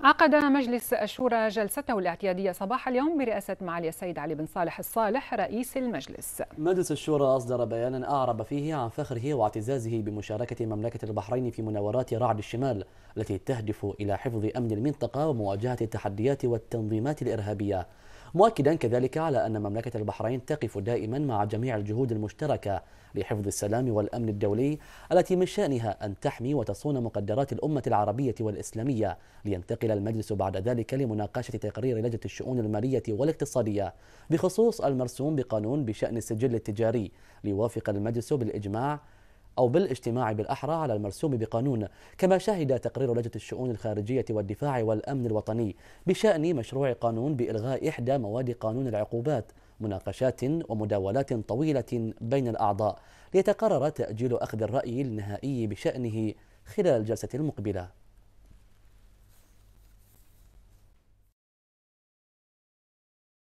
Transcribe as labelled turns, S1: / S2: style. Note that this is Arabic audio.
S1: عقد مجلس الشورى جلسته الاعتيادية صباح اليوم برئاسة معالي السيد علي بن صالح الصالح رئيس المجلس
S2: مجلس الشورى أصدر بيانا أعرب فيه عن فخره واعتزازه بمشاركة مملكة البحرين في مناورات رعد الشمال التي تهدف إلى حفظ أمن المنطقة ومواجهة التحديات والتنظيمات الإرهابية مؤكدا كذلك على أن مملكة البحرين تقف دائما مع جميع الجهود المشتركة لحفظ السلام والأمن الدولي التي من شأنها أن تحمي وتصون مقدرات الأمة العربية والإسلامية لينتقل المجلس بعد ذلك لمناقشة تقرير لجنة الشؤون المالية والاقتصادية بخصوص المرسوم بقانون بشأن السجل التجاري ليوافق المجلس بالإجماع أو بالاجتماع بالأحرى على المرسوم بقانون كما شهد تقرير لجنة الشؤون الخارجية والدفاع والأمن الوطني بشأن مشروع قانون بإلغاء إحدى مواد قانون العقوبات مناقشات ومداولات طويلة بين الأعضاء ليتقرر تأجيل أخذ الرأي النهائي بشأنه خلال الجلسة
S1: المقبلة